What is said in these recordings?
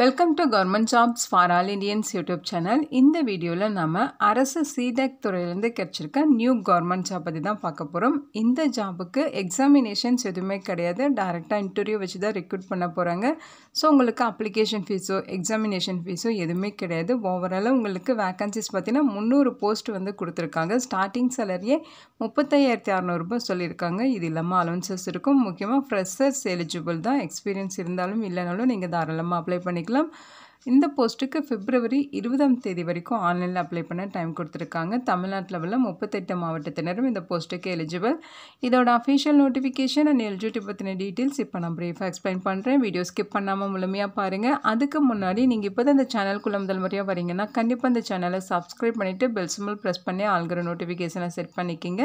welcome to government jobs for all Indians YouTube channel இந்த வீடியோவில் நம்ம அரசு சிடெக் e துறையிலேருந்து கிடச்சிருக்க நியூ கவர்மெண்ட் ஜாப் பற்றி தான் பார்க்க போகிறோம் இந்த ஜாபுக்கு எக்ஸாமினேஷன்ஸ் எதுவுமே கிடையாது டேரெக்டாக இன்டர்வியூ வச்சு தான் ரெக்ரூட் பண்ண போகிறாங்க ஸோ உங்களுக்கு அப்ளிகேஷன் ஃபீஸோ எக்ஸாமினேஷன் ஃபீஸோ எதுவுமே கிடையாது ஓவராலாக உங்களுக்கு வேக்கன்சிஸ் பார்த்திங்கன்னா முந்நூறு போஸ்ட் வந்து கொடுத்துருக்காங்க ஸ்டார்டிங் சேலரியே முப்பத்தையாயிரத்தி அறநூறுபா சொல்லியிருக்காங்க இது இல்லாமல் அலவன்சஸ் இருக்கும் முக்கியமாக ஃப்ரெஷர்ஸ் எலிஜிபிள் தான் எக்ஸ்பீரியன்ஸ் இருந்தாலும் இல்லைனாலும் நீங்கள் தாராளமாக அப்ளை பண்ணி பண்ணிக்கலாம் இந்த போஸ்ட்டுக்கு பிப்ரவரி இருபதாம் தேதி வரைக்கும் ஆன்லைனில் அப்ளை பண்ண டைம் கொடுத்துருக்காங்க தமிழ்நாட்டில் உள்ள முப்பத்தெட்டு மாவட்டத்தினரும் இந்த போஸ்ட்டுக்கு எலிஜிபிள் இதோட அஃபிஷியல் நோட்டிஃபிகேஷன் அண்ட் எலிஜிபிலிட்டி பற்றின டீட்டெயில்ஸ் இப்போ நான் ப்ரீஃபாக எக்ஸ்பிளைன் பண்ணுறேன் வீடியோ ஸ்கிப் பண்ணாமல் முழுமையாக பாருங்கள் அதுக்கு முன்னாடி நீங்கள் இப்போ தான் இந்த சேனல்குள்ளே முதல் முறையாக வரீங்கன்னா கண்டிப்பாக இந்த சேனலை சப்ஸ்கிரைப் பண்ணிவிட்டு பெல் சிம்பிள் ப்ரெஸ் பண்ணி ஆள்கிற நோட்டிஃபிகேஷனை செட் பண்ணிக்கிங்க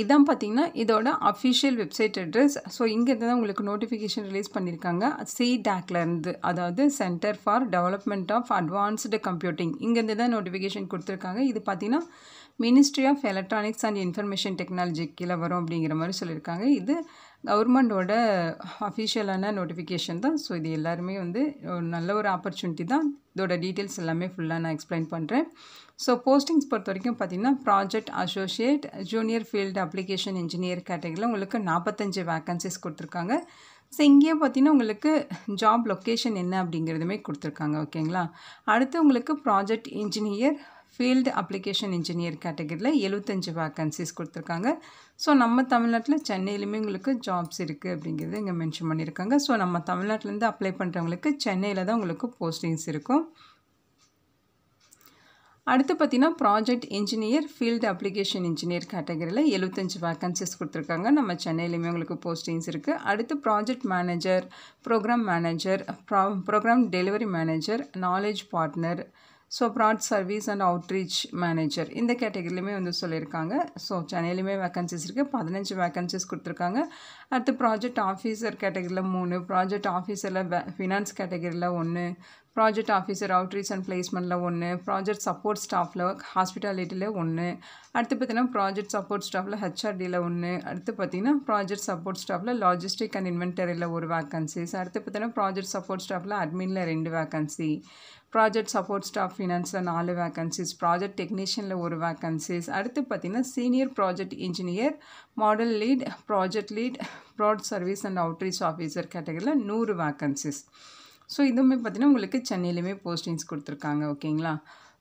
இதான் பார்த்தீங்கன்னா இதோட அஃபிஷியல் வெப்சைட் அட்ரஸ் ஸோ இங்கேருந்து தான் உங்களுக்கு நோட்டிஃபிகேஷன் ரிலீஸ் பண்ணியிருக்காங்க சிடாக்லேருந்து அதாவது centre for development of advanced computing இங்கேருந்து தான் நோட்டிஃபிகேஷன் கொடுத்துருக்காங்க இது பார்த்தீங்கன்னா ministry of electronics and information technology கீழே வரும் அப்படிங்கிற மாதிரி சொல்லியிருக்காங்க இது கவர்மெண்டோட அஃபிஷியலான நோட்டிஃபிகேஷன் தான் ஸோ இது எல்லாருமே வந்து ஒரு நல்ல ஒரு ஆப்பர்ச்சுனிட்டி தான் இதோட டீட்டெயில்ஸ் எல்லாமே ஃபுல்லாக நான் எக்ஸ்பிளைன் பண்ணுறேன் ஸோ போஸ்டிங்ஸ் பொறுத்த வரைக்கும் பார்த்தீங்கன்னா project associate junior field application engineer கேட்டகரியில் உங்களுக்கு நாற்பத்தஞ்சு வேக்கன்சிஸ் கொடுத்துருக்காங்க ஸோ இங்கேயே பார்த்தீங்கன்னா உங்களுக்கு ஜாப் லொக்கேஷன் என்ன அப்படிங்கிறதுமே கொடுத்துருக்காங்க ஓகேங்களா அடுத்து உங்களுக்கு project engineer field application engineer கேட்டகரியில் எழுபத்தஞ்சி வேக்கன்சிஸ் கொடுத்துருக்காங்க ஸோ நம்ம தமிழ்நாட்டில் சென்னையிலுமே உங்களுக்கு ஜாப்ஸ் இருக்குது அப்படிங்கிறது இங்கே மென்ஷன் பண்ணியிருக்காங்க ஸோ நம்ம தமிழ்நாட்டிலேருந்து அப்ளை பண்ணுறவங்களுக்கு சென்னையில் தான் உங்களுக்கு போஸ்டிங்ஸ் இருக்கும் அடுத்து பார்த்தீங்கன்னா project engineer field application engineer கேட்டகரியில் எழுபத்தஞ்சு வேக்கன்சிஸ் கொடுத்துருக்காங்க நம்ம சென்னையிலையுமே உங்களுக்கு போஸ்டிங்ஸ் இருக்குது அடுத்து project manager programme manager pro programme delivery manager knowledge partner so broad service and outreach manager இந்த கேட்டகரிலையுமே வந்து சொல்லியிருக்காங்க ஸோ சென்னையிலுமே வேக்கன்சிஸ் இருக்குது பதினஞ்சு வேக்கன்சிஸ் கொடுத்துருக்காங்க அடுத்து ப்ராஜெக்ட் ஆஃபீஸர் கேட்டகரியில் மூணு ப்ராஜெக்ட் ஆஃபீஸரில் ஃபினான்ஸ் கேட்டகரியில் ஒன்று ப்ராஜெக்ட் ஆஃபீஸர் அவுட்ரீச் அண்ட் ப்ளேஸ்மெண்ட்டில் ஒன்று ப்ராஜெக்ட் சப்போர்ட் ஸ்டாஃபில் ஹாஸ்பிட்டாலிட்டியில் ஒன்று அடுத்து பார்த்தீங்கன்னா ப்ராஜெக்ட் சப்போர்ட் ஸ்டாஃபில் ஹெச்ஆர்டியில் ஒன்று அடுத்து பார்த்தீங்கன்னா ப்ராஜெக்ட் சப்போர்ட் ஸ்டாஃபில் லாஜிஸ்டிக் அண்ட் இன்வென்டரியில் ஒரு வேக்கன்சிஸ் அடுத்து பார்த்தீங்கன்னா ப்ராஜெக்ட் சப்போர்ட் ஸ்டாஃபில் அட்மினில் ரெண்டு வேக்கன்சி ப்ராஜெக்ட் சப்போர்ட் ஸ்டாஃப் ஃபினான்ஸில் நாலு வேக்கன்சிஸ் ப்ராஜெக்ட் டெக்னீஷியனில் ஒரு வேக்கன்சிஸ் அடுத்து பார்த்திங்கன்னா senior project engineer model lead project lead broad service and outreach officer கேட்டகரியில் நூறு வேக்கன்சிஸ் ஸோ இதுவுமே பார்த்தீங்கன்னா உங்களுக்கு சென்னையிலுமே போஸ்டிங்ஸ் கொடுத்துருக்காங்க ஓகேங்களா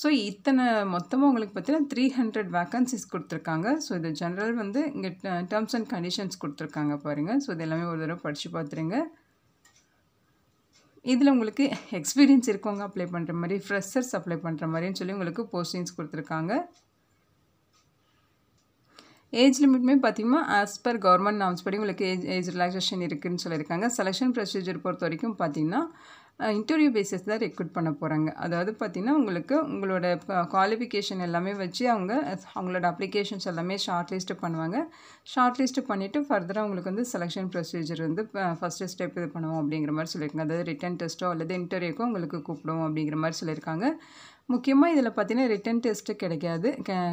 ஸோ இத்தனை மொத்தமாக உங்களுக்கு பார்த்தீங்கன்னா த்ரீ ஹண்ட்ரட் வேக்கன்சிஸ் கொடுத்துருக்காங்க ஸோ இது ஜென்ரல் வந்து இங்கே டேர்ம்ஸ் அண்ட் கண்டிஷன்ஸ் கொடுத்துருக்காங்க பாருங்கள் ஸோ இது எல்லாமே ஒரு தடவை படித்து பார்த்துருங்க இதில் உங்களுக்கு எக்ஸ்பீரியன்ஸ் இருக்கவங்க அப்ளை பண்ணுற மாதிரி ஃப்ரெஷர்ஸ் அப்ளை பண்ணுற மாதிரின்னு சொல்லி உங்களுக்கு போஸ்டிங்ஸ் கொடுத்துருக்காங்க ஏஜ் லிமிட்மே பார்த்திங்கன்னா ஆஸ் பர் கவர்மெண்ட் நாம்ஸ் படி உங்களுக்கு ஏஜ் ஏஜ் ரிலாக்ஸேஷன் இருக்குதுன்னு சொல்லியிருக்காங்க செலெக்ஷன் ப்ரொசீஜர் பொறுத்த வரைக்கும் பார்த்திங்கன்னா இன்டர்வியூ பேசிஸ் தான் ரெக்ரூட் பண்ண போகிறாங்க அதாவது பார்த்திங்கன்னா உங்களுக்கு உங்களோட குவாலிஃபிகேஷன் எல்லாமே வச்சு அவங்க அவங்களோட அப்ளிகேஷன்ஸ் எல்லாமே ஷார்ட் லிஸ்ட்டு பண்ணுவாங்க ஷார்ட் லிஸ்ட்டு பண்ணிவிட்டு ஃபர்தராக உங்களுக்கு வந்து செலெக்ஷன் ப்ரொசீஜர் வந்து ஃபஸ்ட்டு ஸ்டெப் இது பண்ணுவோம் அப்படிங்கிற மாதிரி சொல்லியிருக்காங்க அதாவது ரிட்டன் டெஸ்ட்டோ அல்லது இன்டர்வியூக்கோ உங்களுக்கு கூப்பிடுவோம் அப்படிங்கிற மாதிரி சொல்லியிருக்காங்க முக்கியமாக இதில் பார்த்தீங்கன்னா ரிட்டன் டெஸ்ட்டு கிடைக்காது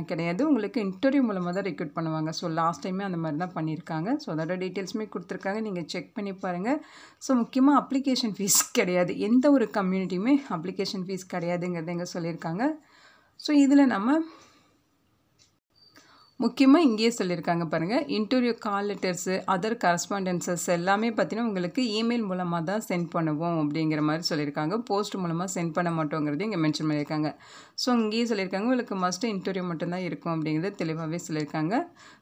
கிடையாது உங்களுக்கு இன்டர்வியூ மூலமாக தான் ரெக்ரூட் பண்ணுவாங்க ஸோ லாஸ்ட் டைமே அந்த மாதிரி தான் பண்ணியிருக்காங்க ஸோ அதோட டீட்டெயில்ஸுமே கொடுத்துருக்காங்க நீங்கள் செக் பண்ணி பாருங்கள் ஸோ முக்கியமாக அப்ளிகேஷன் ஃபீஸ் கிடையாது எந்த ஒரு கம்யூனிட்டியுமே அப்ளிகேஷன் ஃபீஸ் கிடையாதுங்கிறத இங்கே சொல்லியிருக்காங்க ஸோ இதில் நம்ம முக்கியமாக இங்கேயே சொல்லியிருக்காங்க பாருங்கள் interview call letters other correspondences எல்லாமே பார்த்தீங்கன்னா உங்களுக்கு இமெயில் மூலமாக தான் சென்ட் பண்ணுவோம் அப்படிங்கிற மாதிரி சொல்லியிருக்காங்க போஸ்ட் மூலமாக சென்ட் பண்ண மாட்டோங்கிறது இங்கே மென்ஷன் பண்ணியிருக்காங்க ஸோ இங்கேயே சொல்லியிருக்காங்க உங்களுக்கு மஸ்ட்டு இன்டர்வியூ மட்டும்தான் இருக்கும் அப்படிங்கிறத தெளிவாகவே சொல்லியிருக்காங்க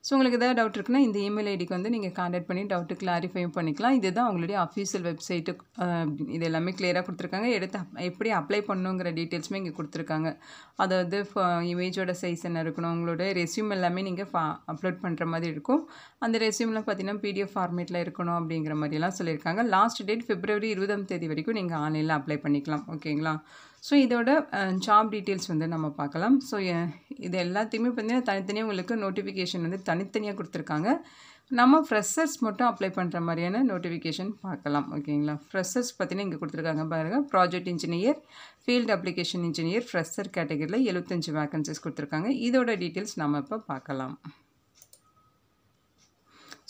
ஸோ உங்களுக்கு ஏதாவது டவுட் இருக்குன்னா இந்த இமெயில் ஐடிக்கு வந்து நீங்கள் கான்டாக்ட் பண்ணி டவுட்டு கிளாரிஃபையும் பண்ணிக்கலாம் இதுதான் அவங்களுடைய அஃபீஷியல் வெப்சைட்டு இது எல்லாமே கிளியராக கொடுத்துருக்காங்க எடுத்து எப்படி அப்ளை பண்ணுங்கிற டீட்டெயில்ஸுமே இங்கே கொடுத்துருக்காங்க அதாவது இமேஜோட சைஸ் என்ன இருக்கணும் உங்களோட ரெசியூம் எல்லாமே எல்லாமே நீங்கள் ஃபா அப்லோட் பண்ணுற மாதிரி இருக்கும் அந்த ரெசியூம்லாம் பார்த்தீங்கன்னா பிடிஎஃப் ஃபார்மேட்டில் இருக்கணும் அப்படிங்கிற மாதிரிலாம் சொல்லியிருக்காங்க லாஸ்ட் டேட் பிப்ரவரி இருபதாம் தேதி வரைக்கும் நீங்கள் ஆன்லைனில் அப்ளை பண்ணிக்கலாம் ஓகேங்களா ஸோ இதோட ஜாப் டீட்டெயில்ஸ் வந்து நம்ம பார்க்கலாம் ஸோ இது எல்லாத்தையுமே பார்த்தீங்கன்னா தனித்தனியாக உங்களுக்கு நோட்டிஃபிகேஷன் வந்து தனித்தனியாக கொடுத்துருக்காங்க நம்ம ஃப்ரெஷர்ஸ் மட்டும் அப்ளை பண்ணுற மாதிரியான நோட்டிஃபிகேஷன் பார்க்கலாம் ஓகேங்களா ஃப்ரெஷர்ஸ் பார்த்தீங்கன்னா இங்கே கொடுத்துருக்காங்க பாருங்கள் project engineer field application engineer fresher கேட்டகரியில் எழுபத்தஞ்சு வேக்கன்சிஸ் கொடுத்துருக்காங்க இதோட டீட்டெயில்ஸ் நம்ம இப்போ பார்க்கலாம்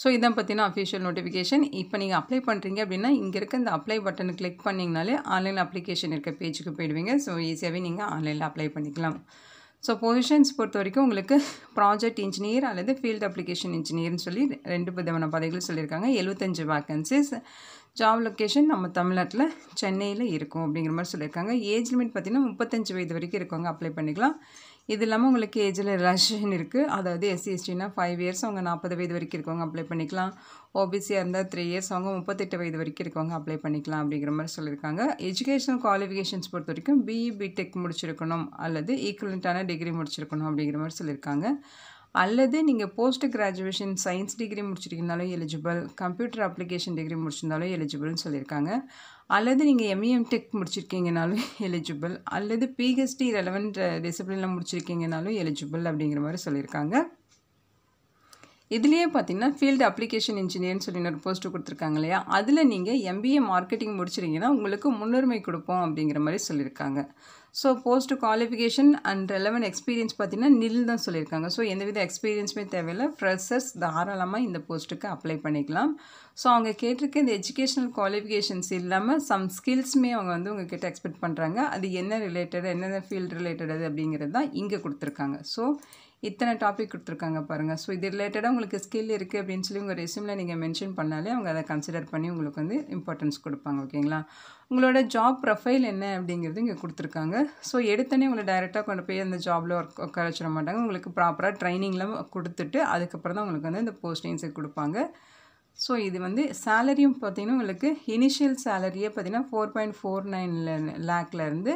ஸோ இதை பற்றின அஃபிஷியல் நோட்டிஃபிகேஷன் இப்போ நீங்கள் அப்ளை பண்ணுறீங்க அப்படின்னா இங்கே இருக்க இந்த அப்ளை பட்டனை கிளிக் பண்ணிங்கனாலே ஆன்லைன் அப்ளிகேஷன் இருக்க பேஜுக்கு போயிடுவீங்க ஸோ ஈஸியாகவே நீங்கள் ஆன்லைனில் அப்ளை பண்ணிக்கலாம் ஸோ பொசிஷன்ஸ் பொறுத்த வரைக்கும் உங்களுக்கு ப்ராஜெக்ட் இன்ஜினியர் அல்லது ஃபீல்டு அப்ளிகேஷன் இன்ஜினியர்னு சொல்லி ரெண்டு விதமான பதவிகள் சொல்லியிருக்காங்க எழுபத்தஞ்சு வேக்கன்சிஸ் ஜாப் லொக்கேஷன் நம்ம தமிழ்நாட்டில் சென்னையில் இருக்கும் அப்படிங்கிற மாதிரி சொல்லியிருக்காங்க ஏஜ் லிமிட் பார்த்திங்கன்னா முப்பத்தஞ்சு வயது வரைக்கும் இருக்கவங்க அப்ளை பண்ணிக்கலாம் இது இல்லாமல் உங்களுக்கு ஏஜில் ரிலாக்ஸேஷன் இருக்குது அதாவது எஸ்சி எஸ்டினா ஃபைவ் இயர்ஸ் அவங்க நாற்பது வயது வரைக்கும் இருக்கவங்க அப்ளை பண்ணிக்கலாம் ஓபிசியாக இருந்தால் த்ரீ இயர்ஸ் அவங்க முப்பத்தெட்டு வயது வரைக்கும் இருக்கவங்க அப்ளை பண்ணிக்கலாம் அப்படிங்கிற மாதிரி சொல்லியிருக்காங்க எஜுகேஷனல் குவாலிஃபிகேஷன்ஸ் பொறுத்த வரைக்கும் பிஇ பிடெக் முடிச்சிருக்கணும் அல்லது ஈக்குவலண்ட்டான டிகிரி முடிச்சிருக்கணும் அப்படிங்கிற மாதிரி சொல்லியிருக்காங்க அல்லது நீங்கள் போஸ்ட் கிராஜுவேஷன் சயின்ஸ் டிகிரி முடிச்சிருக்கீங்கனாலும் எலிஜிபிள் கம்ப்யூட்டர் அப்ளிகேஷன் டிகிரி முடிச்சிருந்தாலும் எலிஜிபிள்னு சொல்லியிருக்காங்க அல்லது நீங்கள் எம்இஎம் டெக் e முடிச்சிருக்கீங்கனாலும் எலிஜிபிள் அல்லது பிஹெச்டி ரெலவெண்ட் டிசிப்ளினில் முடிச்சிருக்கீங்கனாலும் எலிஜிபிள் அப்படிங்கிற மாதிரி சொல்லியிருக்காங்க இதுலேயே பார்த்தீங்கன்னா ஃபீல்டு அப்ளிகேஷன் இன்ஜினியர்னு சொல்லி ஒரு போஸ்ட்டு கொடுத்துருக்காங்க இல்லையா அதில் நீங்கள் எம்பிஏ மார்க்கெட்டிங் முடிச்சிருங்கன்னா உங்களுக்கு முன்னுரிமை கொடுப்போம் அப்படிங்கிற மாதிரி சொல்லியிருக்காங்க so post qualification and relevant experience பார்த்தீங்கன்னா நில் தான் சொல்லியிருக்காங்க ஸோ எந்தவித எக்ஸ்பீரியன்ஸுமே தேவையில்லை ஃப்ரெஷர்ஸ் தாராளமாக இந்த போஸ்ட்டுக்கு அப்ளை பண்ணிக்கலாம் ஸோ அவங்க கேட்டிருக்க இந்த எஜுகேஷனல் குவாலிஃபிகேஷன்ஸ் இல்லாமல் சம் ஸ்கில்ஸுமே அவங்க வந்து உங்ககிட்ட எக்ஸ்பெக்ட் பண்ணுறாங்க அது என்ன ரிலேட்டட் என்னென்ன ஃபீல்ட் ரிலேட்டட் அப்படிங்கிறது தான் இங்கே கொடுத்துருக்காங்க ஸோ இத்தனை டாபிக் கொடுத்துருக்காங்க பாருங்கள் ஸோ இது ரிலேட்டடாக உங்களுக்கு ஸ்கில் இருக்குது அப்படின்னு சொல்லி உங்கள் ரெசியூமில் நீங்கள் மென்ஷன் பண்ணாலே அவங்க அதை கன்சிடர் பண்ணி உங்களுக்கு வந்து இம்பார்ட்டன்ஸ் கொடுப்பாங்க ஓகேங்களா உங்களோட ஜாப் ப்ரொஃபைல் என்ன அப்படிங்கிறது இங்கே கொடுத்துருக்காங்க ஸோ எடுத்தோடனே உங்களை டைரெக்டாக கொண்டு போய் அந்த ஜாபில் ஒர்க் உட்கார வச்சிட மாட்டாங்க உங்களுக்கு ப்ராப்பராக ட்ரைனிங்லாம் கொடுத்துட்டு அதுக்கப்புறம் தான் உங்களுக்கு வந்து இந்த போஸ்டிங்ஸை கொடுப்பாங்க ஸோ இது வந்து சேலரியும் பார்த்திங்கன்னா உங்களுக்கு இனிஷியல் சேலரியே பார்த்திங்கன்னா ஃபோர் பாயிண்ட் ஃபோர் நைன் லேக்லேருந்து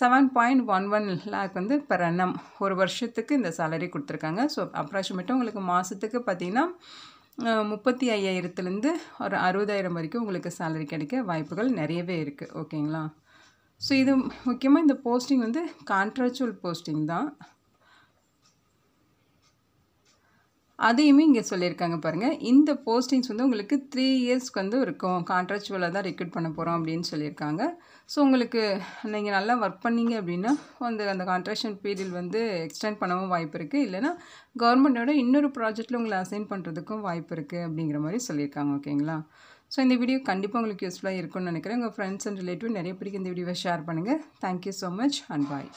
seven point one one lakh வந்து பெர் அண்ணம் ஒரு வருஷத்துக்கு இந்த சேலரி கொடுத்துருக்காங்க ஸோ அப்ராக்சிமேட்டாக உங்களுக்கு மாதத்துக்கு பார்த்திங்கன்னா முப்பத்தி ஐயாயிரத்துலேருந்து ஒரு அறுபதாயிரம் வரைக்கும் உங்களுக்கு சேலரி கிடைக்க வாய்ப்புகள் நிறையவே இருக்குது ஓகேங்களா ஸோ இது முக்கியமாக இந்த போஸ்டிங் வந்து கான்ட்ராக்சுவல் போஸ்டிங் தான் அதையுமே இங்கே சொல்லியிருக்காங்க பாருங்கள் இந்த போஸ்டிங்ஸ் வந்து உங்களுக்கு த்ரீ இயர்ஸ்க்கு வந்து இருக்கும் கான்ட்ராக்சுவலாக தான் ரெக்ரூட் பண்ண போகிறோம் அப்படின்னு சொல்லியிருக்காங்க ஸோ உங்களுக்கு நீங்கள் நல்லா ஒர்க் பண்ணீங்க அப்படின்னா அந்த அந்த கான்ட்ராக்ஷன் பீரியட் வந்து எக்ஸ்டெண்ட் பண்ணவும் வாய்ப்பு இருக்குது இல்லைனா கவர்மெண்ட்டோட இன்னொரு ப்ராஜெக்ட்டில் உங்களை அசைன் பண்ணுறதுக்கும் வாய்ப்பு இருக்குது அப்படிங்கிற மாதிரி சொல்லியிருக்காங்க ஓகேங்களா ஸோ இந்த வீடியோ கண்டிப்பாக உங்களுக்கு யூஸ்ஃபுல்லாக இருக்கும்னு நினைக்கிறேன் உங்கள் ஃப்ரெண்ட்ஸ் அண்ட் ரிலேட்டிவ் நிறைய பேருக்கு இந்த வீடியோவை ஷேர் பண்ணுங்கள் thank you so much and bye